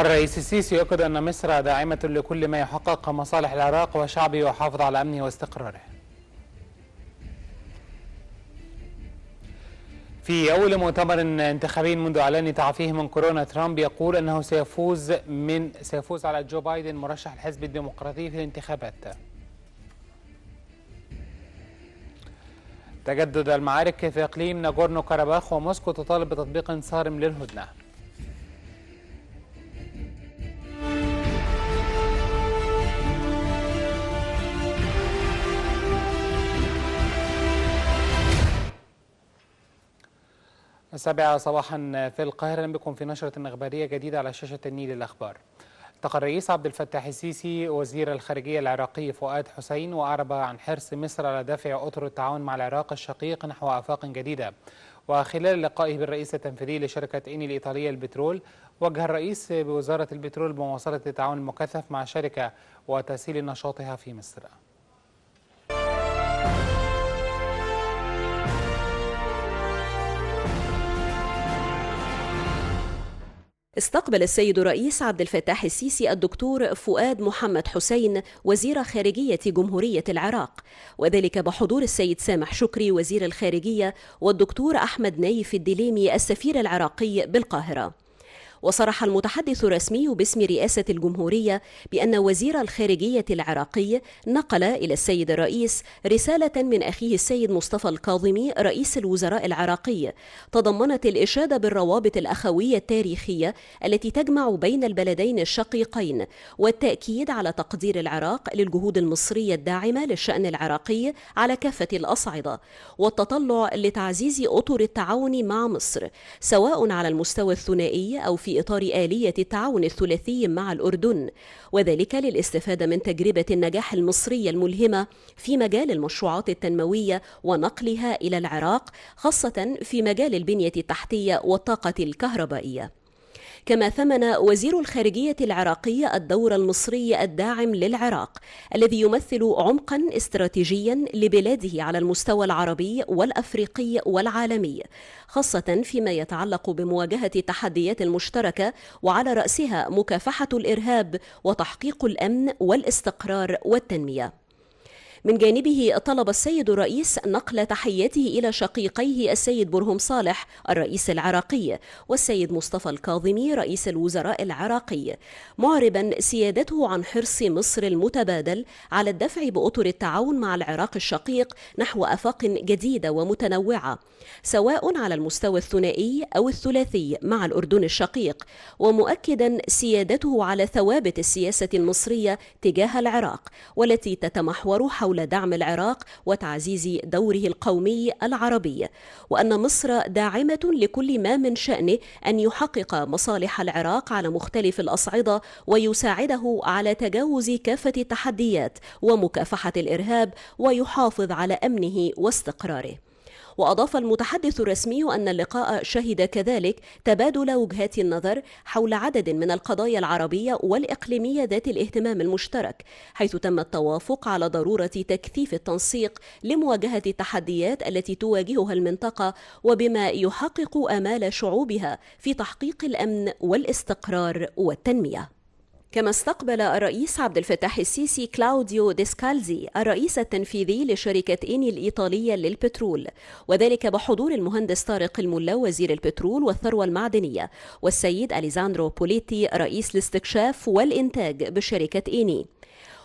الرئيس السيسي يؤكد أن مصر داعمة لكل ما يحقق مصالح العراق وشعبه ويحافظ على أمنه واستقراره في أول مؤتمر انتخابي منذ إعلان تعافيه من كورونا ترامب يقول أنه سيفوز من سيفوز على جو بايدن مرشح الحزب الديمقراطي في الانتخابات تجدد المعارك في إقليم ناغورنو كاراباخ وموسكو تطالب بتطبيق صارم للهدنة السابعة صباحا في القاهرة بكم في نشرة إخبارية جديدة على شاشة النيل الأخبار التقى الرئيس عبد الفتاح السيسي وزير الخارجية العراقي فؤاد حسين وأعرب عن حرص مصر على دفع أطر التعاون مع العراق الشقيق نحو آفاق جديدة وخلال لقائه بالرئيس التنفيذي لشركة إني الإيطالية للبترول وجه الرئيس بوزارة البترول بمواصلة التعاون المكثف مع الشركة وتسهيل نشاطها في مصر استقبل السيد الرئيس عبد الفتاح السيسي الدكتور فؤاد محمد حسين وزير خارجية جمهورية العراق وذلك بحضور السيد سامح شكري وزير الخارجية والدكتور أحمد نايف الدليمي السفير العراقي بالقاهرة وصرح المتحدث الرسمي باسم رئاسة الجمهورية بأن وزير الخارجية العراقي نقل إلى السيد الرئيس رسالة من أخيه السيد مصطفى الكاظمي رئيس الوزراء العراقي تضمنت الإشادة بالروابط الأخوية التاريخية التي تجمع بين البلدين الشقيقين والتأكيد على تقدير العراق للجهود المصرية الداعمة للشأن العراقي على كافة الأصعدة والتطلع لتعزيز أطر التعاون مع مصر سواء على المستوى الثنائي أو في في إطار آلية التعاون الثلاثي مع الأردن وذلك للاستفادة من تجربة النجاح المصرية الملهمة في مجال المشروعات التنموية ونقلها إلى العراق خاصة في مجال البنية التحتية والطاقة الكهربائية كما ثمن وزير الخارجية العراقي الدور المصري الداعم للعراق الذي يمثل عمقا استراتيجيا لبلاده على المستوى العربي والأفريقي والعالمي خاصة فيما يتعلق بمواجهة التحديات المشتركة وعلى رأسها مكافحة الإرهاب وتحقيق الأمن والاستقرار والتنمية من جانبه طلب السيد الرئيس نقل تحياته إلى شقيقيه السيد برهم صالح الرئيس العراقي والسيد مصطفى الكاظمي رئيس الوزراء العراقي معربا سيادته عن حرص مصر المتبادل على الدفع بأطر التعاون مع العراق الشقيق نحو آفاق جديدة ومتنوعة سواء على المستوى الثنائي أو الثلاثي مع الأردن الشقيق ومؤكدا سيادته على ثوابت السياسة المصرية تجاه العراق والتي تتمحور حول حول دعم العراق وتعزيز دوره القومي العربي وأن مصر داعمة لكل ما من شأنه أن يحقق مصالح العراق على مختلف الأصعدة ويساعده على تجاوز كافة التحديات ومكافحة الإرهاب ويحافظ على أمنه واستقراره وأضاف المتحدث الرسمي أن اللقاء شهد كذلك تبادل وجهات النظر حول عدد من القضايا العربية والإقليمية ذات الاهتمام المشترك حيث تم التوافق على ضرورة تكثيف التنسيق لمواجهة التحديات التي تواجهها المنطقة وبما يحقق آمال شعوبها في تحقيق الأمن والاستقرار والتنمية كما استقبل الرئيس عبد الفتاح السيسي كلاوديو ديسكالزي الرئيس التنفيذي لشركة إيني الإيطالية للبترول وذلك بحضور المهندس طارق الملا وزير البترول والثروة المعدنية والسيد أليزاندرو بوليتي رئيس الاستكشاف والإنتاج بشركة إيني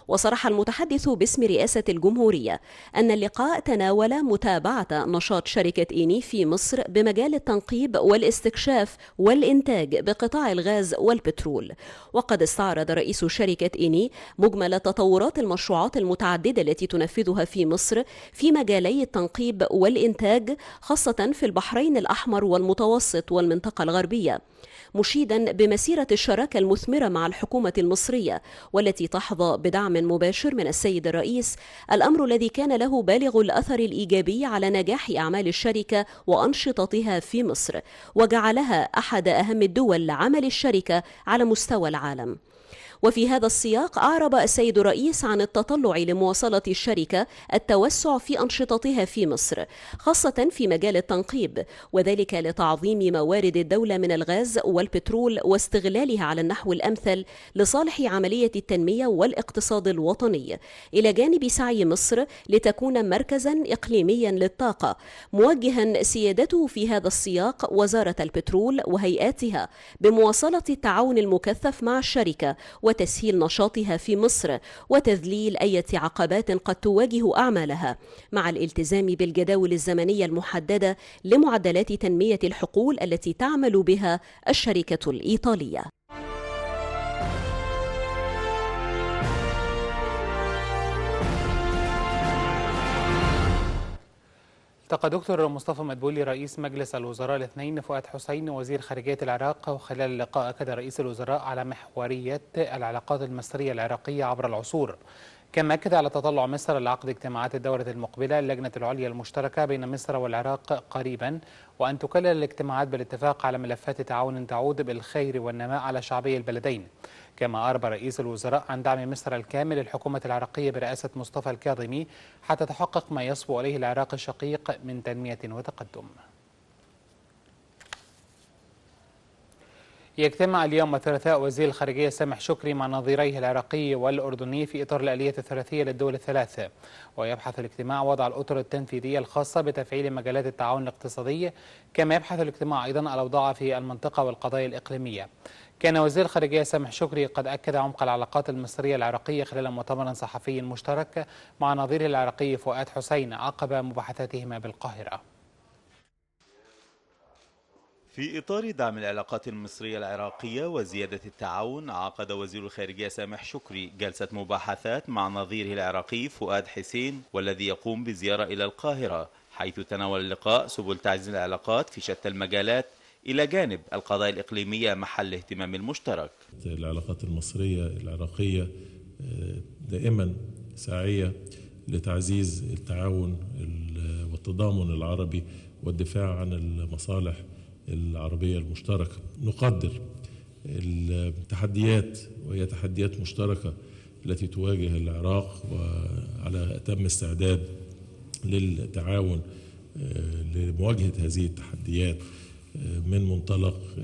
وصرح المتحدث باسم رئاسة الجمهورية أن اللقاء تناول متابعة نشاط شركة إيني في مصر بمجال التنقيب والاستكشاف والإنتاج بقطاع الغاز والبترول وقد استعرض رئيس شركة إيني مجمل تطورات المشروعات المتعددة التي تنفذها في مصر في مجالي التنقيب والإنتاج خاصة في البحرين الأحمر والمتوسط والمنطقة الغربية مشيدا بمسيرة الشراكة المثمرة مع الحكومة المصرية والتي تحظى بدعم دعم مباشر من السيد الرئيس الأمر الذي كان له بالغ الأثر الإيجابي على نجاح أعمال الشركة وأنشطتها في مصر وجعلها أحد أهم الدول لعمل الشركة على مستوى العالم وفي هذا السياق أعرب السيد الرئيس عن التطلع لمواصلة الشركة التوسع في أنشطتها في مصر خاصة في مجال التنقيب وذلك لتعظيم موارد الدولة من الغاز والبترول واستغلالها على النحو الأمثل لصالح عملية التنمية والاقتصاد الوطني إلى جانب سعي مصر لتكون مركزا إقليميا للطاقة موجها سيادته في هذا السياق وزارة البترول وهيئاتها بمواصلة التعاون المكثف مع الشركة وتسهيل نشاطها في مصر وتذليل أي عقبات قد تواجه أعمالها مع الالتزام بالجداول الزمنية المحددة لمعدلات تنمية الحقول التي تعمل بها الشركة الإيطالية التقى دكتور مصطفى مدبولي رئيس مجلس الوزراء الاثنين فؤاد حسين وزير خارجية العراق وخلال اللقاء أكد رئيس الوزراء على محورية العلاقات المصرية العراقية عبر العصور كما أكد على تطلع مصر لعقد اجتماعات الدورة المقبلة اللجنة العليا المشتركة بين مصر والعراق قريبا وأن تكلل الاجتماعات بالاتفاق على ملفات تعاون تعود بالخير والنماء على شعبي البلدين كما أربى رئيس الوزراء عن دعم مصر الكامل للحكومة العراقية برئاسة مصطفى الكاظمي حتى تحقق ما يصبو عليه العراق الشقيق من تنمية وتقدم يجتمع اليوم الثلاثاء وزير الخارجية سامح شكري مع نظيريه العراقي والأردني في إطار الآلية الثلاثية للدول الثلاث ويبحث الاجتماع وضع الأطر التنفيذية الخاصة بتفعيل مجالات التعاون الاقتصادي كما يبحث الاجتماع أيضا الأوضاع في المنطقة والقضايا الإقليمية كان وزير الخارجية سامح شكري قد أكد عمق العلاقات المصرية العراقية خلال مؤتمر صحفي مشترك مع نظيره العراقي فؤاد حسين عقب مباحثاتهما بالقاهرة في إطار دعم العلاقات المصرية العراقية وزيادة التعاون عقد وزير الخارجية سامح شكري جلسة مباحثات مع نظيره العراقي فؤاد حسين والذي يقوم بزيارة إلى القاهرة حيث تناول اللقاء سبل تعزيز العلاقات في شتى المجالات إلى جانب القضايا الإقليمية محل اهتمام المشترك العلاقات المصرية العراقية دائما ساعية لتعزيز التعاون والتضامن العربي والدفاع عن المصالح العربية المشتركة نقدر التحديات وهي تحديات مشتركة التي تواجه العراق وعلى أتم استعداد للتعاون آه، لمواجهة هذه التحديات من منطلق آه،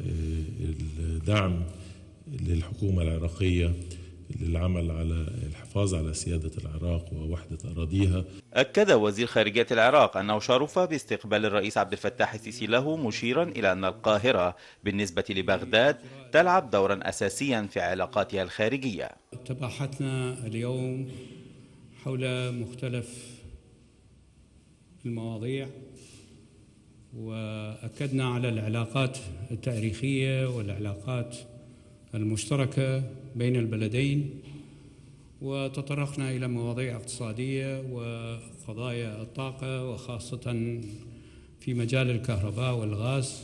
الدعم للحكومة العراقية للعمل على الحفاظ على سيادة العراق ووحدة أراضيها أكد وزير خارجية العراق أنه شرف باستقبال الرئيس عبد الفتاح السيسي له مشيرا إلى أن القاهرة بالنسبة لبغداد تلعب دورا أساسيا في علاقاتها الخارجية تباحثنا اليوم حول مختلف المواضيع واكدنا على العلاقات التاريخيه والعلاقات المشتركه بين البلدين وتطرقنا الى مواضيع اقتصاديه وقضايا الطاقه وخاصه في مجال الكهرباء والغاز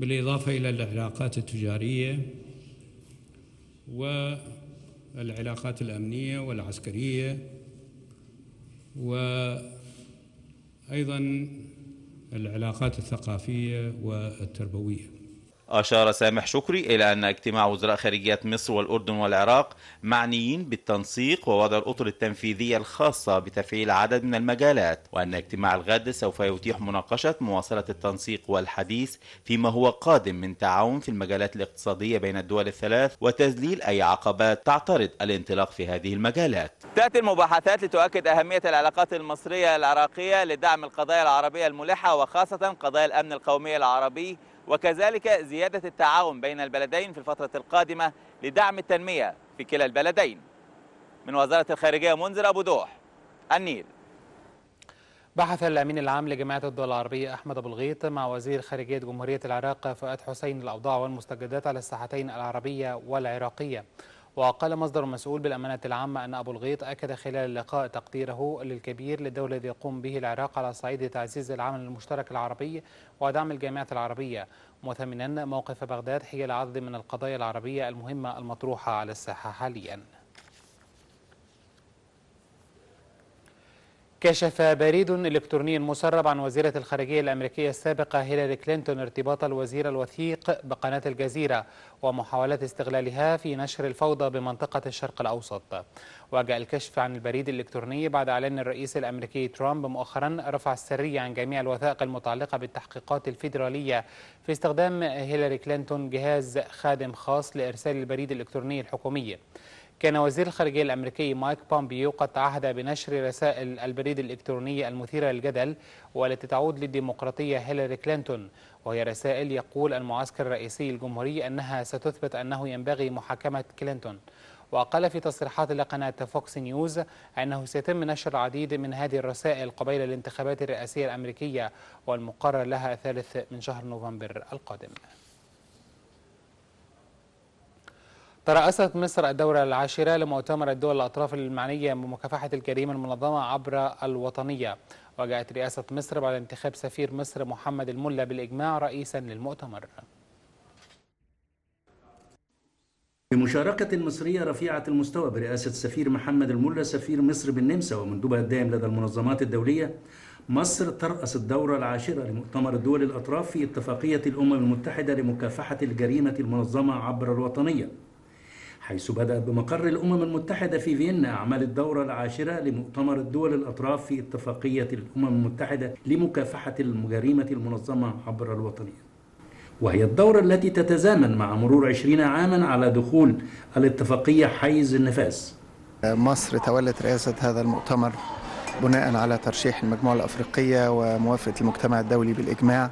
بالاضافه الى العلاقات التجاريه والعلاقات الامنيه والعسكريه وايضا العلاقات الثقافية والتربوية أشار سامح شكري إلى أن اجتماع وزراء خارجية مصر والأردن والعراق معنيين بالتنسيق ووضع الأطر التنفيذية الخاصة بتفعيل عدد من المجالات وأن اجتماع الغد سوف يتيح مناقشة مواصلة التنسيق والحديث فيما هو قادم من تعاون في المجالات الاقتصادية بين الدول الثلاث وتذليل أي عقبات تعترض الانطلاق في هذه المجالات تأتي المباحثات لتؤكد أهمية العلاقات المصرية العراقية لدعم القضايا العربية الملحة وخاصة قضايا الأمن القومي العربي وكذلك زيادة التعاون بين البلدين في الفترة القادمة لدعم التنمية في كلا البلدين من وزارة الخارجية منذر أبو دوح النيل بحث الأمين العام لجماعة الدول العربية أحمد أبو الغيط مع وزير خارجية جمهورية العراق فؤاد حسين الأوضاع والمستجدات على الساحتين العربية والعراقية وقال مصدر مسؤول بالأمانة العامة أن أبو الغيط أكد خلال اللقاء تقديره للكبير للدولة الذي يقوم به العراق على صعيد تعزيز العمل المشترك العربي ودعم الجامعات العربية مثمنا موقف بغداد حيال عدد من القضايا العربية المهمة المطروحة على الساحة حالياً كشف بريد إلكتروني مسرب عن وزيرة الخارجية الأمريكية السابقة هيلاري كلينتون ارتباط الوزير الوثيق بقناة الجزيرة ومحاولات استغلالها في نشر الفوضى بمنطقة الشرق الأوسط وجاء الكشف عن البريد الإلكتروني بعد إعلان الرئيس الأمريكي ترامب مؤخرا رفع السرية عن جميع الوثائق المتعلقة بالتحقيقات الفيدرالية في استخدام هيلاري كلينتون جهاز خادم خاص لإرسال البريد الإلكتروني الحكومي كان وزير الخارجية الأمريكي مايك بومبيو قد تعهد بنشر رسائل البريد الإلكتروني المثيرة للجدل والتي تعود للديمقراطية هيلاري كلينتون وهي رسائل يقول المعسكر الرئيسي الجمهوري أنها ستثبت أنه ينبغي محاكمة كلينتون وقال في تصريحات لقناة فوكس نيوز أنه سيتم نشر العديد من هذه الرسائل قبيل الانتخابات الرئاسية الأمريكية والمقرر لها الثالث من شهر نوفمبر القادم ترأست مصر الدورة العاشرة لمؤتمر الدول الأطراف المعنية بمكافحة الجريمة المنظمة عبر الوطنية وجاءت رئاسة مصر بعد انتخاب سفير مصر محمد الملا بالإجماع رئيسا للمؤتمر بمشاركة مصرية رفيعة المستوى برئاسة السفير محمد الملا سفير مصر بالنمسا ومندوبها الدائم لدى المنظمات الدولية مصر ترأس الدورة العاشرة لمؤتمر الدول الأطراف في اتفاقية الأمم المتحدة لمكافحة الجريمة المنظمة عبر الوطنية حيث بدأت بمقر الأمم المتحدة في فيينا أعمال الدورة العاشرة لمؤتمر الدول الأطراف في اتفاقية الأمم المتحدة لمكافحة الجريمة المنظمة عبر الوطنية وهي الدورة التي تتزامن مع مرور عشرين عاما على دخول الاتفاقية حيز النفاس مصر تولت رئاسة هذا المؤتمر بناء على ترشيح المجموعة الأفريقية وموافقة المجتمع الدولي بالإجماع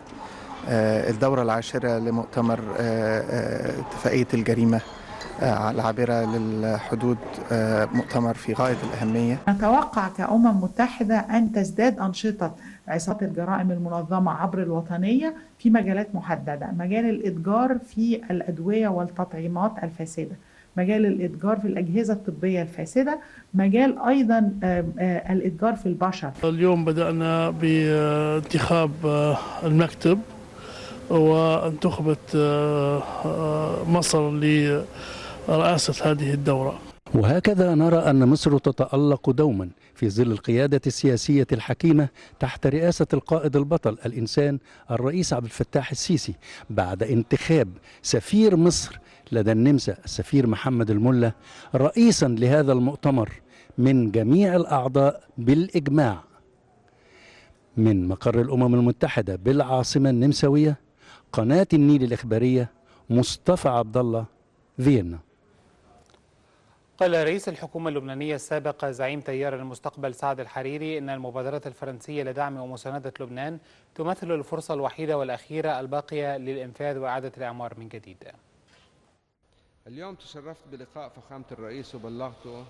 آه، الدورة العاشرة لمؤتمر آه، آه، اتفاقية الجريمة العابرة للحدود آه، مؤتمر في غاية الأهمية نتوقع كأمم متحدة أن تزداد أنشطة عصابة الجرائم المنظمة عبر الوطنية في مجالات محددة مجال الإتجار في الأدوية والتطعيمات الفاسدة مجال الاتجار في الاجهزه الطبيه الفاسده مجال ايضا آه، الاتجار في البشر اليوم بدانا بانتخاب آه، المكتب وانتخبت مصر ل رأست هذه الدورة وهكذا نرى أن مصر تتألق دوما في ظل القيادة السياسية الحكيمة تحت رئاسة القائد البطل الإنسان الرئيس عبد الفتاح السيسي بعد انتخاب سفير مصر لدى النمسا السفير محمد الملا رئيسا لهذا المؤتمر من جميع الأعضاء بالإجماع من مقر الأمم المتحدة بالعاصمة النمساوية قناة النيل الإخبارية مصطفى عبد الله فيينا قال رئيس الحكومة اللبنانية السابق زعيم تيار المستقبل سعد الحريري إن المبادرة الفرنسية لدعم ومساندة لبنان تمثل الفرصة الوحيدة والأخيرة الباقية للإنفاذ وإعادة الإعمار من جديد اليوم تشرفت بلقاء فخامة الرئيس وبلغته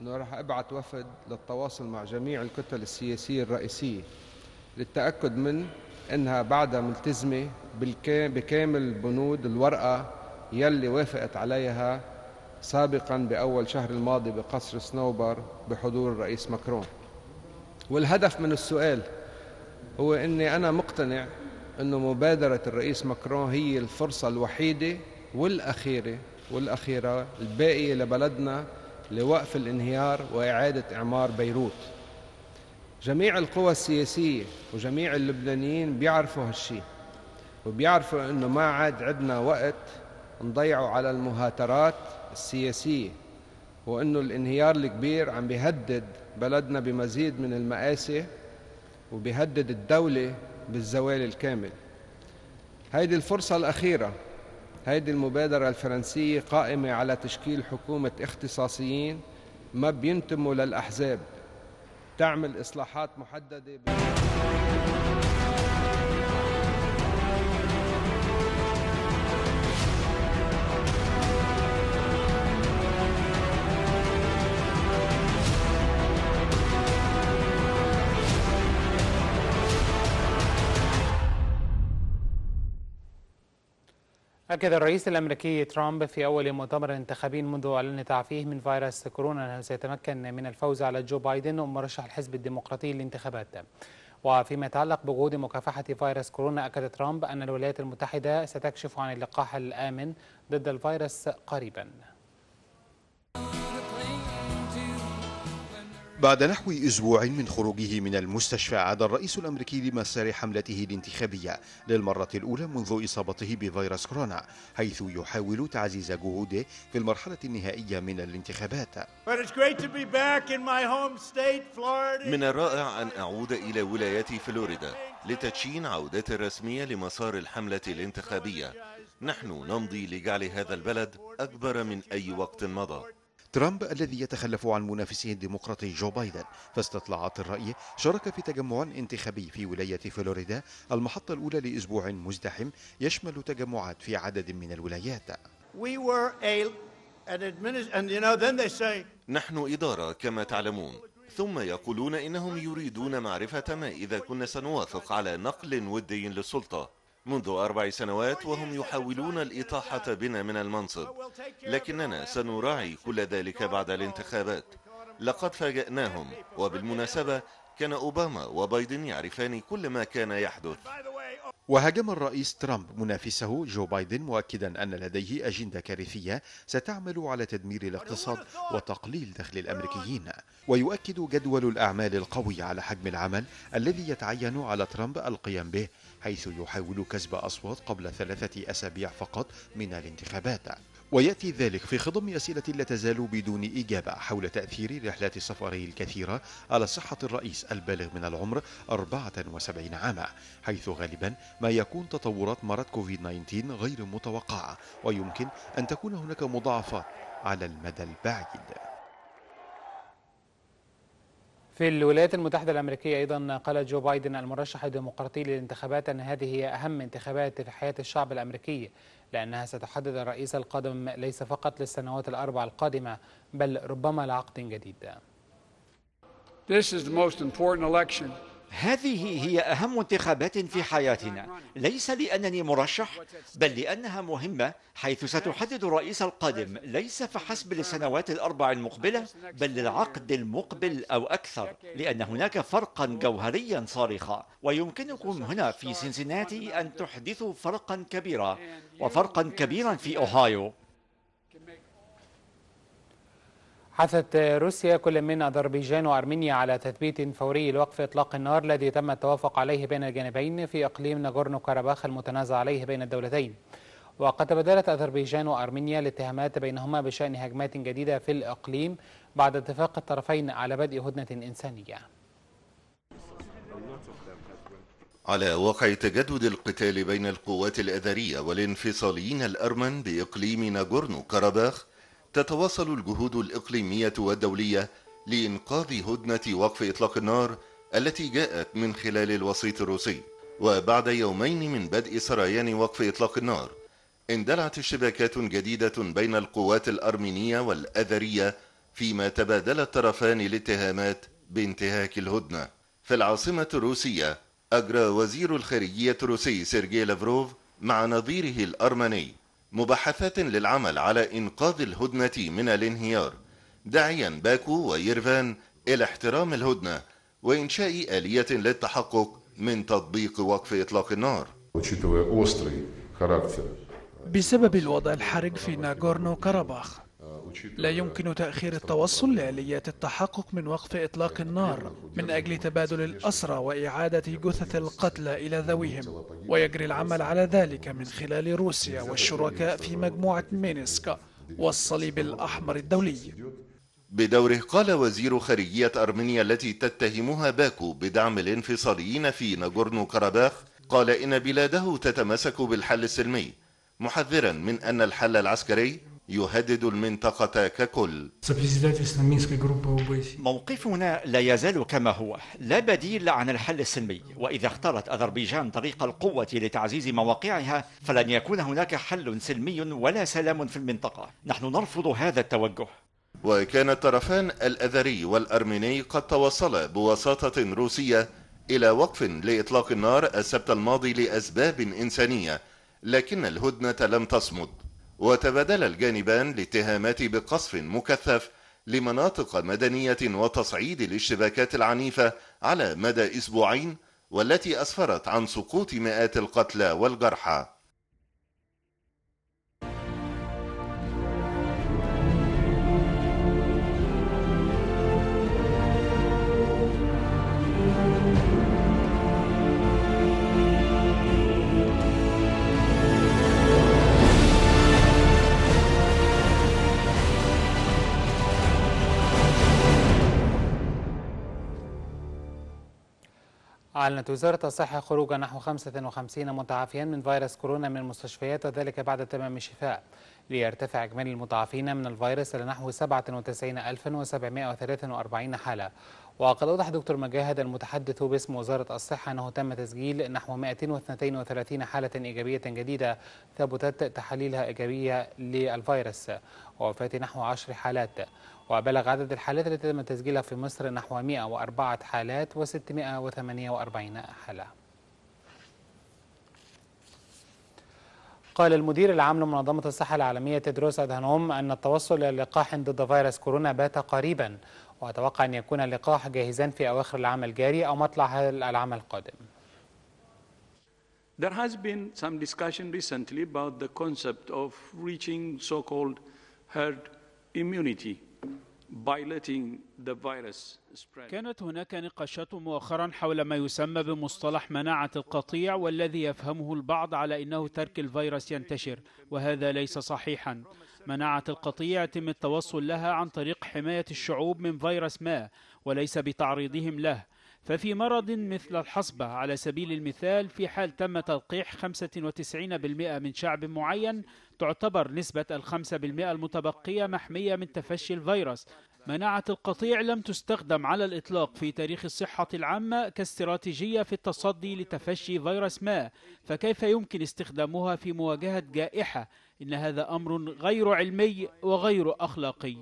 أنه راح أبعث وفد للتواصل مع جميع الكتل السياسية الرئيسية للتأكد من أنها بعدها ملتزمة بكامل بنود الورقة يلي وافقت عليها سابقا بأول شهر الماضي بقصر سنوبر بحضور الرئيس ماكرون والهدف من السؤال هو أني أنا مقتنع أنه مبادرة الرئيس ماكرون هي الفرصة الوحيدة والأخيرة والأخيرة الباقية لبلدنا لوقف الانهيار وإعادة إعمار بيروت جميع القوى السياسية وجميع اللبنانيين بيعرفوا هالشي وبيعرفوا أنه ما عاد عندنا وقت نضيعه على المهاترات السياسية وانه الانهيار الكبير عم بيهدد بلدنا بمزيد من المآسي وبيهدد الدولة بالزوال الكامل هيدي الفرصة الأخيرة هيدي المبادرة الفرنسية قائمة على تشكيل حكومة اختصاصيين ما بينتموا للأحزاب تعمل إصلاحات محددة أكد الرئيس الأمريكي ترامب في أول مؤتمر انتخابي منذ أعلن تعفيه من فيروس كورونا أنه سيتمكن من الفوز على جو بايدن ومرشح الحزب الديمقراطي للانتخابات وفيما يتعلق بجهود مكافحة فيروس كورونا أكد ترامب أن الولايات المتحدة ستكشف عن اللقاح الآمن ضد الفيروس قريباً بعد نحو أسبوع من خروجه من المستشفى عاد الرئيس الأمريكي لمسار حملته الانتخابية للمرة الأولى منذ إصابته بفيروس كورونا حيث يحاول تعزيز جهوده في المرحلة النهائية من الانتخابات من الرائع أن أعود إلى ولايتي فلوريدا لتدشين عودات رسمية لمسار الحملة الانتخابية نحن نمضي لجعل هذا البلد أكبر من أي وقت مضى ترامب الذي يتخلف عن منافسه الديمقراطي جو بايدن فاستطلاعات الرأي شارك في تجمع انتخابي في ولاية فلوريدا المحطة الأولى لأسبوع مزدحم يشمل تجمعات في عدد من الولايات نحن إدارة كما تعلمون ثم يقولون إنهم يريدون معرفة ما إذا كنا سنوافق على نقل ودي للسلطة منذ أربع سنوات وهم يحاولون الإطاحة بنا من المنصب لكننا سنراعي كل ذلك بعد الانتخابات لقد فاجأناهم وبالمناسبة كان أوباما وبايدن يعرفان كل ما كان يحدث وهاجم الرئيس ترامب منافسه جو بايدن مؤكدا أن لديه أجندة كارثية ستعمل على تدمير الاقتصاد وتقليل دخل الأمريكيين ويؤكد جدول الأعمال القوي على حجم العمل الذي يتعين على ترامب القيام به حيث يحاول كسب أصوات قبل ثلاثة أسابيع فقط من الانتخابات ويأتي ذلك في خضم أسئلة لا تزال بدون إجابة حول تأثير رحلات سفره الكثيرة على صحة الرئيس البالغ من العمر 74 عاما حيث غالبا ما يكون تطورات مرض كوفيد-19 غير متوقعة ويمكن أن تكون هناك مضاعفات على المدى البعيد في الولايات المتحدة الأمريكية أيضا قال جو بايدن المرشح الديمقراطي للانتخابات أن هذه هي أهم انتخابات في حياة الشعب الأمريكي لأنها ستحدد الرئيس القادم ليس فقط للسنوات الأربع القادمة بل ربما لعقد جديد. This is the most important election هذه هي أهم انتخابات في حياتنا ليس لأنني مرشح بل لأنها مهمة حيث ستحدد الرئيس القادم ليس فحسب للسنوات الأربع المقبلة بل للعقد المقبل أو أكثر لأن هناك فرقا جوهريا صارخا ويمكنكم هنا في سنسناتي أن تحدثوا فرقا كبيرا وفرقا كبيرا في أوهايو حثت روسيا كل من أذربيجان وأرمينيا على تثبيت فوري لوقف إطلاق النار الذي تم التوافق عليه بين الجانبين في إقليم ناغورنو كاراباخ المتنازع عليه بين الدولتين وقد تبادلت أذربيجان وأرمينيا الاتهامات بينهما بشأن هجمات جديدة في الإقليم بعد اتفاق الطرفين على بدء هدنة إنسانية على وقع تجدد القتال بين القوات الأذرية والانفصاليين الأرمن بإقليم ناغورنو كاراباخ تتواصل الجهود الإقليمية والدولية لإنقاذ هدنة وقف إطلاق النار التي جاءت من خلال الوسيط الروسي وبعد يومين من بدء سريان وقف إطلاق النار اندلعت اشتباكات جديدة بين القوات الأرمينية والأذرية فيما تبادل الطرفان الاتهامات بانتهاك الهدنة في العاصمة الروسية أجرى وزير الخارجية الروسي سيرجي لافروف مع نظيره الأرمني مباحثات للعمل على إنقاذ الهدنة من الانهيار داعيا باكو ويرفان إلى احترام الهدنة وإنشاء آلية للتحقق من تطبيق وقف إطلاق النار بسبب الوضع الحرج في ناغورنو كاراباخ لا يمكن تأخير التوصل لآليات التحقق من وقف إطلاق النار من أجل تبادل الأسرى وإعادة جثث القتلى إلى ذويهم ويجري العمل على ذلك من خلال روسيا والشركاء في مجموعة مينسكا والصليب الأحمر الدولي بدوره قال وزير خارجية أرمينيا التي تتهمها باكو بدعم الانفصاليين في ناغورنو كاراباخ قال إن بلاده تتمسك بالحل السلمي محذرا من أن الحل العسكري يهدد المنطقة ككل موقفنا لا يزال كما هو لا بديل عن الحل السلمي وإذا اختارت أذربيجان طريق القوة لتعزيز مواقعها فلن يكون هناك حل سلمي ولا سلام في المنطقة نحن نرفض هذا التوجه وكان الطرفان الأذري والأرميني قد توصلا بوساطة روسية إلى وقف لإطلاق النار السبت الماضي لأسباب إنسانية لكن الهدنة لم تصمد وتبادل الجانبان الاتهامات بقصف مكثف لمناطق مدنية وتصعيد الاشتباكات العنيفة على مدى أسبوعين والتي أسفرت عن سقوط مئات القتلى والجرحى أعلنت وزارة الصحة خروج نحو 55 متعافيا من فيروس كورونا من المستشفيات وذلك بعد تمام الشفاء ليرتفع إجمالي المتعافين من الفيروس إلى نحو 97743 حالة وقد أوضح دكتور مجاهد المتحدث باسم وزارة الصحة أنه تم تسجيل نحو 232 حالة إيجابية جديدة ثبتت تحاليلها إيجابية للفيروس ووفاة نحو 10 حالات وبلغ عدد الحالات التي تم تسجيلها في مصر نحو 104 حالات و648 حالة قال المدير العام لمنظمة الصحة العالمية تدروس أدهانوم أن التوصل إلى لقاح ضد فيروس كورونا بات قريبا وأتوقع أن يكون اللقاح جاهزا في أواخر العام الجاري أو مطلع العام القادم There has been some discussion recently about the concept of reaching so-called herd immunity كانت هناك نقاشات مؤخرا حول ما يسمى بمصطلح مناعة القطيع والذي يفهمه البعض على أنه ترك الفيروس ينتشر وهذا ليس صحيحا مناعة القطيع يتم التوصل لها عن طريق حماية الشعوب من فيروس ما وليس بتعريضهم له ففي مرض مثل الحصبة على سبيل المثال في حال تم تلقيح 95% من شعب معين تعتبر نسبة الخمسة بالمئة المتبقية محمية من تفشي الفيروس مناعة القطيع لم تستخدم على الإطلاق في تاريخ الصحة العامة كاستراتيجية في التصدي لتفشي فيروس ما فكيف يمكن استخدامها في مواجهة جائحة إن هذا أمر غير علمي وغير أخلاقي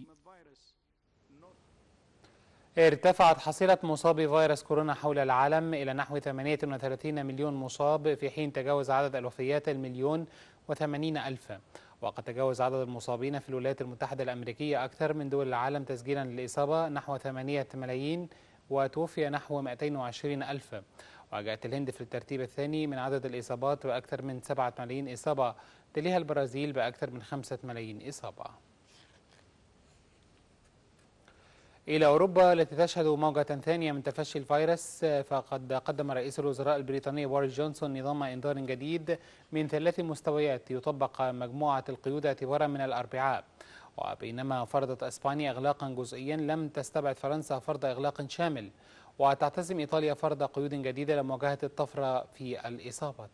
إيه، ارتفعت حصيلة مصابي فيروس كورونا حول العالم إلى نحو 38 مليون مصاب في حين تجاوز عدد الوفيات المليون و80 ألف وقد تجاوز عدد المصابين في الولايات المتحدة الأمريكية أكثر من دول العالم تسجيلا للإصابة نحو 8 ملايين وتوفي نحو 220 ألف وجاءت الهند في الترتيب الثاني من عدد الإصابات بأكثر من 7 ملايين إصابة تليها البرازيل بأكثر من 5 ملايين إصابة إلى أوروبا التي تشهد موجة ثانية من تفشي الفيروس فقد قدم رئيس الوزراء البريطاني بوريس جونسون نظام إنذار جديد من ثلاث مستويات يطبق مجموعة القيود اعتبارا من الأربعاء وبينما فرضت أسبانيا إغلاقا جزئيا لم تستبعد فرنسا فرض إغلاق شامل وتعتزم إيطاليا فرض قيود جديدة لمواجهة الطفرة في الإصابات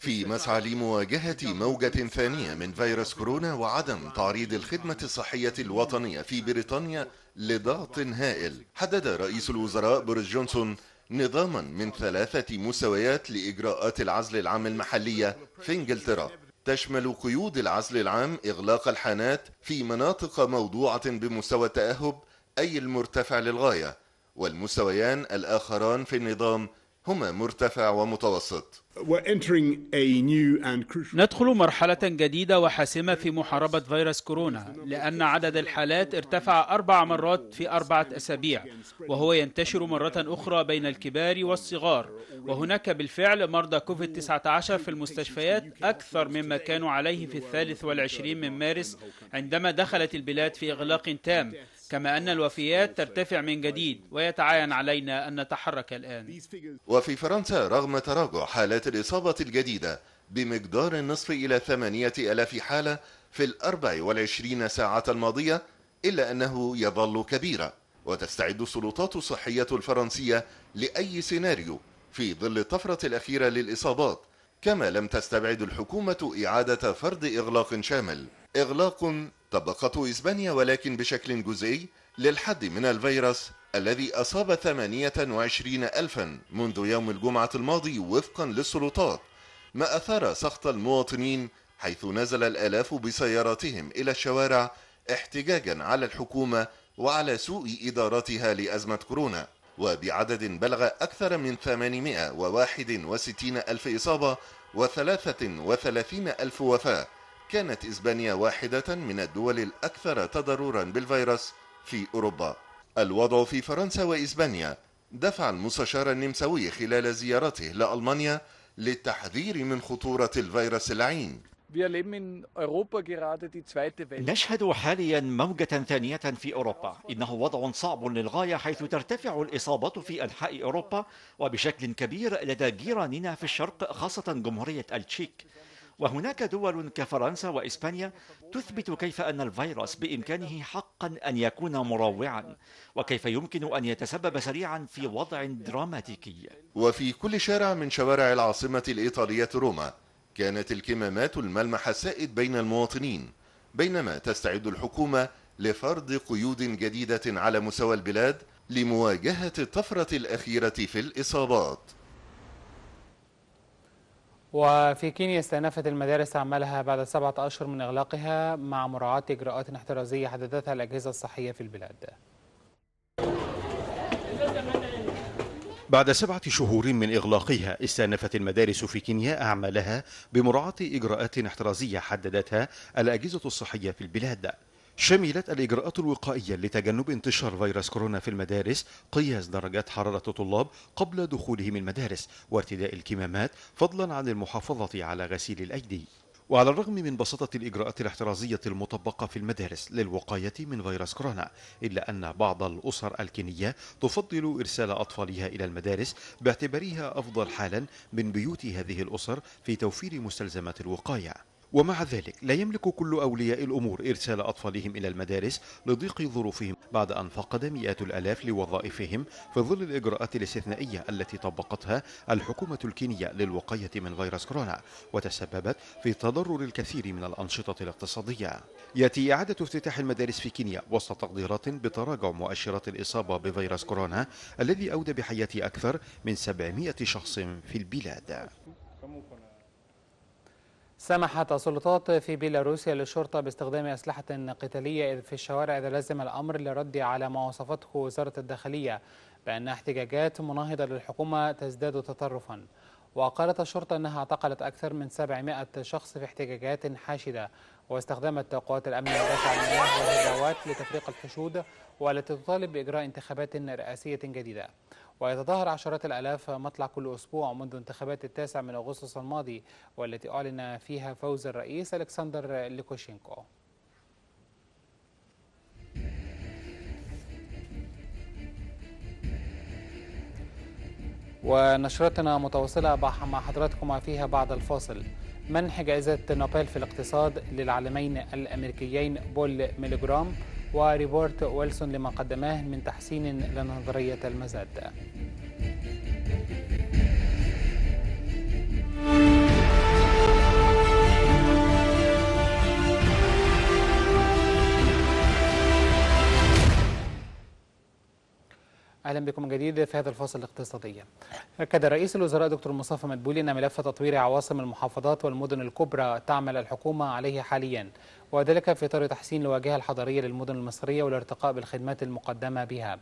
في مسعى لمواجهة موجة ثانية من فيروس كورونا وعدم تعريض الخدمة الصحية الوطنية في بريطانيا لضغط هائل حدد رئيس الوزراء بوريس جونسون نظاما من ثلاثة مستويات لإجراءات العزل العام المحلية في إنجلترا تشمل قيود العزل العام إغلاق الحانات في مناطق موضوعة بمستوى التأهب أي المرتفع للغاية والمستويان الآخران في النظام هما مرتفع ومتوسط ندخل مرحلة جديدة وحاسمة في محاربة فيروس كورونا لأن عدد الحالات ارتفع أربع مرات في أربعة أسابيع وهو ينتشر مرة أخرى بين الكبار والصغار وهناك بالفعل مرضى كوفيد 19 في المستشفيات أكثر مما كانوا عليه في الثالث والعشرين من مارس عندما دخلت البلاد في إغلاق تام كما أن الوفيات ترتفع من جديد ويتعاين علينا أن نتحرك الآن وفي فرنسا رغم تراجع حالات الإصابة الجديدة بمقدار النصف إلى ثمانية ألاف حالة في الأربع والعشرين ساعة الماضية إلا أنه يظل كبيرا وتستعد السلطات الصحية الفرنسية لأي سيناريو في ظل الطفرة الأخيرة للإصابات كما لم تستبعد الحكومة إعادة فرض إغلاق شامل إغلاق طبقته إسبانيا ولكن بشكل جزئي للحد من الفيروس الذي أصاب 28 ألفا منذ يوم الجمعة الماضي وفقا للسلطات ما أثار سخط المواطنين حيث نزل الآلاف بسياراتهم إلى الشوارع احتجاجا على الحكومة وعلى سوء إدارتها لأزمة كورونا وبعدد بلغ أكثر من 861 ألف إصابة و33 ألف وفاة كانت إسبانيا واحدة من الدول الأكثر تضررا بالفيروس في أوروبا الوضع في فرنسا وإسبانيا دفع المستشار النمساوي خلال زيارته لألمانيا للتحذير من خطورة الفيروس العين نشهد حاليا موجة ثانية في أوروبا إنه وضع صعب للغاية حيث ترتفع الإصابة في أنحاء أوروبا وبشكل كبير لدى جيراننا في الشرق خاصة جمهورية التشيك وهناك دول كفرنسا وإسبانيا تثبت كيف أن الفيروس بإمكانه حقا أن يكون مروعا وكيف يمكن أن يتسبب سريعا في وضع دراماتيكي وفي كل شارع من شوارع العاصمة الإيطالية روما كانت الكمامات الملمح السائد بين المواطنين بينما تستعد الحكومة لفرض قيود جديدة على مستوى البلاد لمواجهة الطفرة الأخيرة في الإصابات وفي كينيا استأنفت المدارس عملها بعد سبعة أشهر من إغلاقها مع مراعاة إجراءات احترازية حددتها الأجهزة الصحية في البلاد بعد سبعة شهور من إغلاقها استأنفت المدارس في كينيا أعمالها بمراعاة إجراءات احترازية حددتها الأجهزة الصحية في البلاد شملت الإجراءات الوقائية لتجنب انتشار فيروس كورونا في المدارس قياس درجات حرارة الطلاب قبل دخولهم المدارس وارتداء الكمامات فضلا عن المحافظة على غسيل الأيدي وعلى الرغم من بساطة الإجراءات الاحترازية المطبقة في المدارس للوقاية من فيروس كورونا إلا أن بعض الأسر الكينية تفضل إرسال أطفالها إلى المدارس باعتبارها أفضل حالا من بيوت هذه الأسر في توفير مستلزمات الوقاية ومع ذلك لا يملك كل أولياء الأمور إرسال أطفالهم إلى المدارس لضيق ظروفهم بعد أن فقد مئات الألاف لوظائفهم في ظل الإجراءات الاستثنائية التي طبقتها الحكومة الكينية للوقاية من فيروس كورونا وتسببت في تضرر الكثير من الأنشطة الاقتصادية يأتي إعادة افتتاح المدارس في كينيا وسط تقديرات بتراجع مؤشرات الإصابة بفيروس كورونا الذي أودى بحياة أكثر من 700 شخص في البلاد سمحت السلطات في بيلاروسيا للشرطة باستخدام أسلحة قتالية في الشوارع إذا لزم الأمر للرد على ما وصفته وزارة الداخلية بأن احتجاجات مناهضة للحكومة تزداد تطرفا وقالت الشرطة أنها اعتقلت أكثر من 700 شخص في احتجاجات حاشدة واستخدمت قوات الأمن البشع المياه والهداوات لتفريق الحشود والتي تطالب بإجراء انتخابات رئاسية جديدة ويتظاهر عشرات الآلاف مطلع كل أسبوع منذ انتخابات التاسع من أغسطس الماضي والتي أعلن فيها فوز الرئيس ألكسندر ليكوشينكو ونشرتنا متواصلة مع حضراتكم فيها بعد الفاصل منح جائزة نوبل في الاقتصاد للعالمين الأمريكيين بول ميلوجرام وريبورت ويلسون لما قدماه من تحسين لنظرية المزاد اهلا بكم من جديد في هذا الفاصل الاقتصادي. اكد رئيس الوزراء دكتور مصطفى مدبولي ان ملف تطوير عواصم المحافظات والمدن الكبرى تعمل الحكومه عليه حاليا وذلك في إطار تحسين الواجهة الحضرية للمدن المصرية والارتقاء بالخدمات المقدمة بها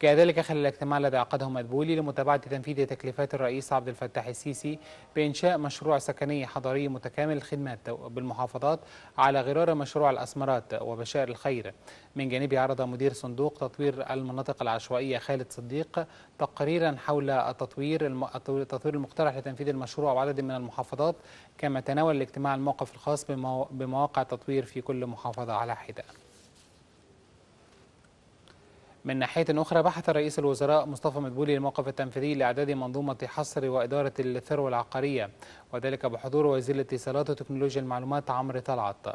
كذلك خلال الاجتماع الذي عقده مدبولي لمتابعة تنفيذ تكليفات الرئيس عبد الفتاح السيسي بإنشاء مشروع سكني حضري متكامل الخدمات بالمحافظات على غرار مشروع الأسمرات وبشائر الخير من جانبه عرض مدير صندوق تطوير المناطق العشوائية خالد صديق تقريرا حول التطوير التطوير المقترح لتنفيذ المشروع وعدد من المحافظات كما تناول الاجتماع الموقف الخاص بمواقع التطوير في كل محافظة على حدة من ناحية أخرى بحث رئيس الوزراء مصطفى مدبولي الموقف التنفيذي لإعداد منظومة حصر وإدارة الثروة العقارية وذلك بحضور وزير الاتصالات وتكنولوجيا المعلومات عمرو طلعت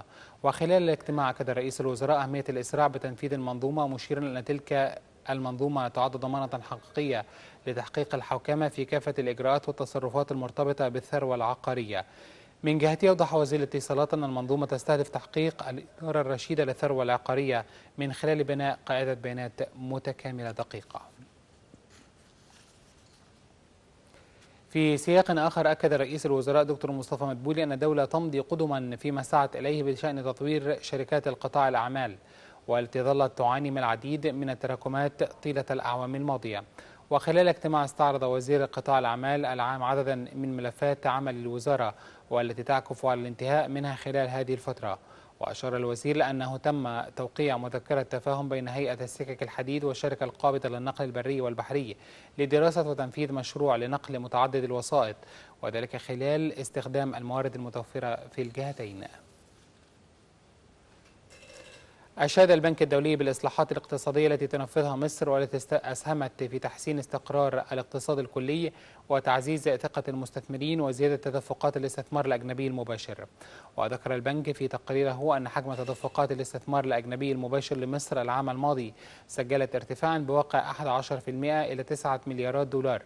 وخلال الاجتماع أكد رئيس الوزراء أهمية الإسراع بتنفيذ المنظومة مشيرا أن تلك المنظومة تعد ضمانة حقيقية لتحقيق الحوكمة في كافة الإجراءات والتصرفات المرتبطة بالثروة العقارية من جهته أوضح وزير الاتصالات أن المنظومة تستهدف تحقيق الإدارة الرشيدة للثروة العقارية من خلال بناء قاعدة بيانات متكاملة دقيقة في سياق آخر أكد رئيس الوزراء دكتور مصطفى مدبولي أن الدولة تمضي قدما فيما سعت إليه بشأن تطوير شركات القطاع الأعمال والتي ظلت تعاني من العديد من التراكمات طيلة الأعوام الماضية وخلال اجتماع استعرض وزير قطاع الأعمال العام عددا من ملفات عمل الوزارة والتي تعكف على الانتهاء منها خلال هذه الفترة وأشار الوزير أنه تم توقيع مذكرة تفاهم بين هيئة السكك الحديد والشركة القابضة للنقل البري والبحري لدراسة وتنفيذ مشروع لنقل متعدد الوسائط وذلك خلال استخدام الموارد المتوفرة في الجهتين أشاد البنك الدولي بالإصلاحات الاقتصادية التي تنفذها مصر والتي أسهمت في تحسين استقرار الاقتصاد الكلي وتعزيز ثقة المستثمرين وزيادة تدفقات الاستثمار الأجنبي المباشر وذكر البنك في تقريره أن حجم تدفقات الاستثمار الأجنبي المباشر لمصر العام الماضي سجلت ارتفاعا بواقع 11% إلى 9 مليارات دولار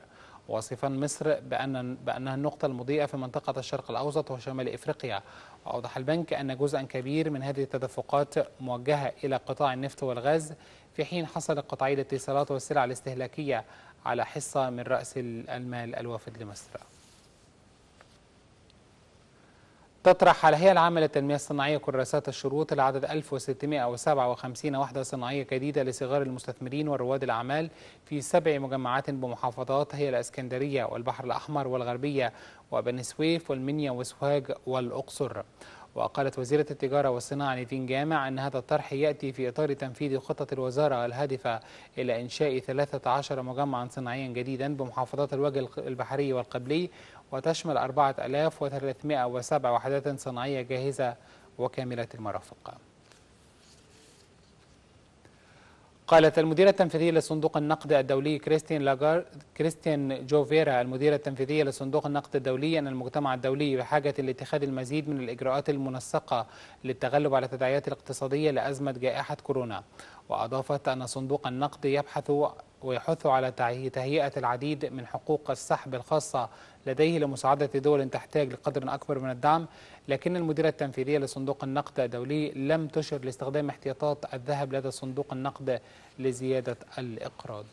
وصفا مصر بأن بأنها النقطة المضيئة في منطقة الشرق الأوسط وشمال إفريقيا أوضح البنك أن جزءا كبير من هذه التدفقات موجهة إلى قطاع النفط والغاز في حين حصل قطاعي الاتصالات والسلع الاستهلاكية على حصة من رأس المال الوافد لمصر تطرح على هي العامة للتنمية الصناعية كراسات الشروط لعدد 1657 وحدة صناعية جديدة لصغار المستثمرين ورواد الأعمال في سبع مجمعات بمحافظات هي الإسكندرية والبحر الأحمر والغربية وبني سويف والمنيا وسوهاج والأقصر وقالت وزيرة التجارة والصناعة نيفين جامع أن هذا الطرح يأتي في إطار تنفيذ خطة الوزارة الهادفة إلى إنشاء 13 مجمعا صناعيا جديدا بمحافظات الوجه البحري والقبلي وتشمل 4307 وحدات صناعية جاهزة وكاملة المرافق قالت المديرة التنفيذية لصندوق النقد الدولي كريستين لاجار كريستيان جوفيرا المديرة التنفيذية لصندوق النقد الدولي أن المجتمع الدولي بحاجة لاتخاذ المزيد من الإجراءات المنسقة للتغلب على التداعيات الاقتصادية لأزمة جائحة كورونا وأضافت أن صندوق النقد يبحث ويحث على تهيئة العديد من حقوق السحب الخاصة لديه لمساعدة دول تحتاج لقدر أكبر من الدعم لكن المديرة التنفيذية لصندوق النقد الدولي لم تشر لاستخدام احتياطات الذهب لدى صندوق النقد لزيادة الإقراض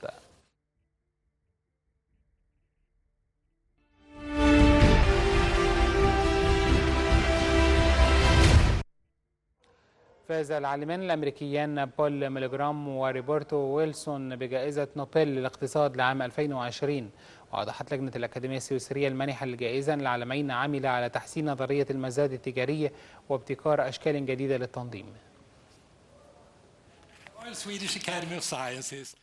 فاز العالمان الامريكيان بول ميلجرام وروبرتو ويلسون بجائزه نوبل للاقتصاد لعام 2020 وأوضحت لجنة الأكاديمية السويسرية المانحة أن العالمين عمل على تحسين نظرية المزاد التجارية وابتكار أشكال جديدة للتنظيم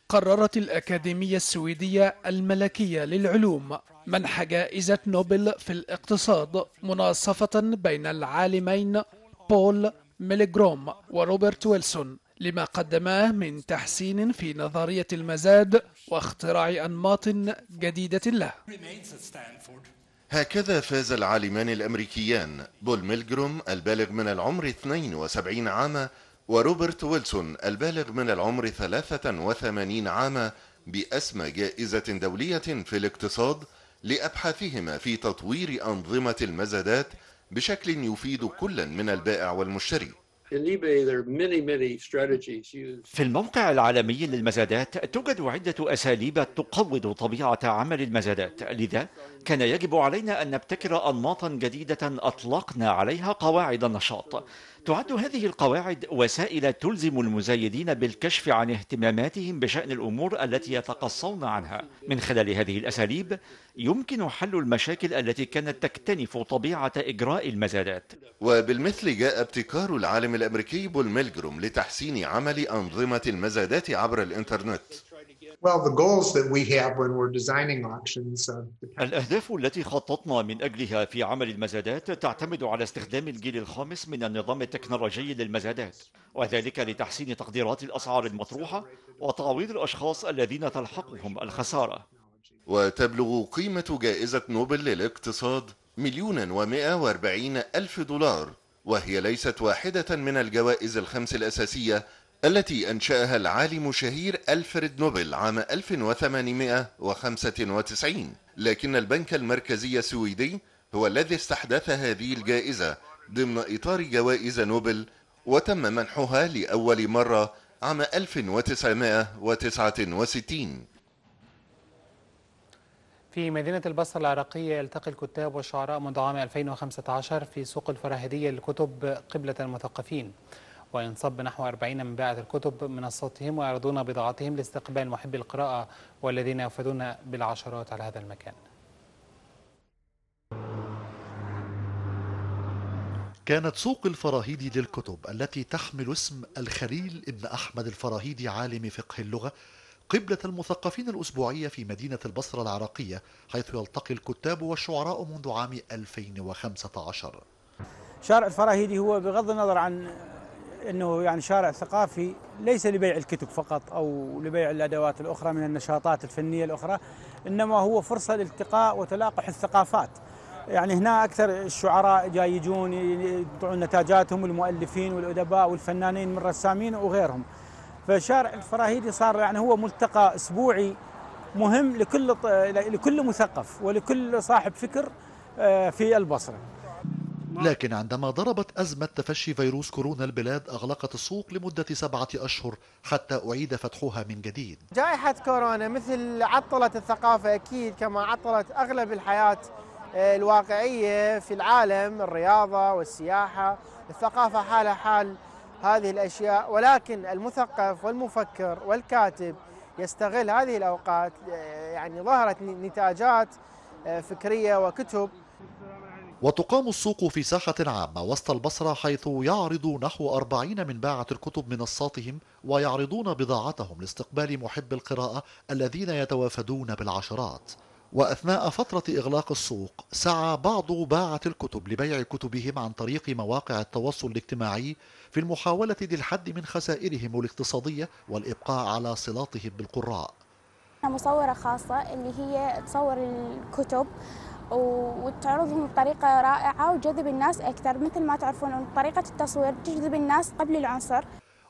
قررت الأكاديمية السويدية الملكية للعلوم منح جائزة نوبل في الاقتصاد مناصفة بين العالمين بول ميلجروم وروبرت ويلسون لما قدماه من تحسين في نظرية المزاد واختراع أنماط جديدة له هكذا فاز العالمان الأمريكيان بول ميلجروم البالغ من العمر 72 عاما وروبرت ويلسون البالغ من العمر 83 عاما بأسمى جائزة دولية في الاقتصاد لأبحاثهما في تطوير أنظمة المزادات بشكل يفيد كل من البائع والمشتري في الموقع العالمي للمزادات توجد عدة أساليب تقوض طبيعة عمل المزادات لذا كان يجب علينا أن نبتكر أنماطا جديدة أطلقنا عليها قواعد النشاط تعد هذه القواعد وسائل تلزم المزايدين بالكشف عن اهتماماتهم بشأن الأمور التي يتقصون عنها من خلال هذه الأساليب يمكن حل المشاكل التي كانت تكتنف طبيعة إجراء المزادات وبالمثل جاء ابتكار العالم الأمريكي بول ميلجروم لتحسين عمل أنظمة المزادات عبر الإنترنت Well, the goals that we have when we're designing auctions. الأهداف التي خططنا من أجلها في عمل المزادات تعتمد على استخدام الجيل الخامس من النظام التكنولوجي للمزادات، وذلك لتحسين تقديرات الأسعار المطروحة وتعويض الأشخاص الذين تلحقهم الخسارة. وتبلغ قيمة جائزة نوبل للاقتصاد مليونا ومئة واربعين ألف دولار وهي ليست واحدة من الجوائز الخمس الأساسية التي أنشأها العالم الشهير ألفريد نوبل عام 1895 لكن البنك المركزي السويدي هو الذي استحدث هذه الجائزة ضمن إطار جوائز نوبل وتم منحها لأول مرة عام 1969 في مدينة البصرة العراقية يلتقي الكتاب والشعراء منذ عام 2015 في سوق الفراهدية للكتب قبلة المثقفين وينصب نحو 40 من باعة الكتب منصتهم ويعرضون بضاعتهم لاستقبال محبي القراءة والذين يوفدون بالعشرات على هذا المكان كانت سوق الفراهيدي للكتب التي تحمل اسم الخليل ابن أحمد الفراهيدي عالم فقه اللغة قبلة المثقفين الأسبوعية في مدينة البصرة العراقية حيث يلتقي الكتاب والشعراء منذ عام 2015 شارع الفراهيدي هو بغض النظر عن انه يعني شارع ثقافي ليس لبيع الكتب فقط او لبيع الادوات الاخرى من النشاطات الفنيه الاخرى انما هو فرصه لالتقاء وتلاقح الثقافات يعني هنا اكثر الشعراء جاي يجون يطلعون نتاجاتهم المؤلفين والادباء والفنانين من الرسامين وغيرهم فشارع الفراهيدي صار يعني هو ملتقى اسبوعي مهم لكل لكل مثقف ولكل صاحب فكر آه، في البصره نعم. لكن عندما ضربت أزمة تفشي فيروس كورونا البلاد أغلقت السوق لمدة سبعة أشهر حتى أعيد فتحها من جديد جائحة كورونا مثل عطلت الثقافة أكيد كما عطلت أغلب الحياة آه، الواقعية في العالم الرياضة والسياحة الثقافة حالها حال هذه الأشياء ولكن المثقف والمفكر والكاتب يستغل هذه الأوقات آه، يعني ظهرت نتاجات آه، فكرية وكتب وتقام السوق في ساحة عامة وسط البصرة حيث يعرض نحو أربعين من باعة الكتب منصاتهم ويعرضون بضاعتهم لاستقبال محب القراءة الذين يتوافدون بالعشرات وأثناء فترة إغلاق السوق سعى بعض باعة الكتب لبيع كتبهم عن طريق مواقع التواصل الاجتماعي في المحاولة للحد من خسائرهم الاقتصادية والإبقاء على صلاتهم بالقراء مصورة خاصة اللي هي تصور الكتب وتعرضهم بطريقة رائعة وجذب الناس أكثر مثل ما تعرفون طريقة التصوير تجذب الناس قبل العنصر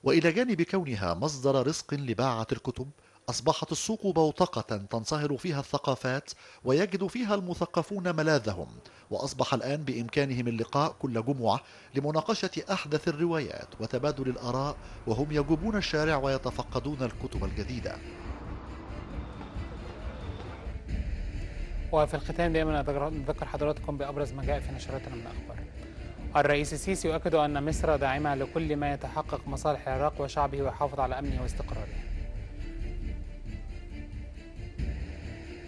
وإلى جانب كونها مصدر رزق لباعة الكتب أصبحت السوق بوتقة تنصهر فيها الثقافات ويجد فيها المثقفون ملاذهم وأصبح الآن بإمكانهم اللقاء كل جمعة لمناقشة أحدث الروايات وتبادل الآراء وهم يجوبون الشارع ويتفقدون الكتب الجديدة وفي الختام دائما نذكر حضراتكم بأبرز ما جاء في نشرتنا من أخبار الرئيس السيسي يؤكد أن مصر داعمة لكل ما يتحقق مصالح العراق وشعبه ويحافظ على أمنه واستقراره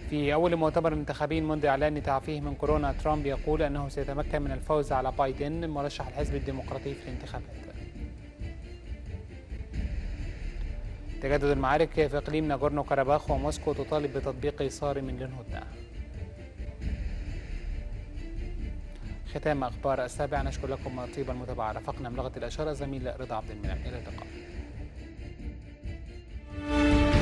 في أول مؤتمر انتخابي منذ إعلان تعافيه من كورونا ترامب يقول أنه سيتمكن من الفوز على بايدن مرشح الحزب الديمقراطي في الانتخابات تجدد المعارك في إقليم ناغورنو كاراباخ وموسكو تطالب بتطبيق صارم للهدنة ختام أخبار السابع نشكر لكم طيب المتابعة رافقنا من لغة الأشارة زميل رضا عبد المنعم إلى اللقاء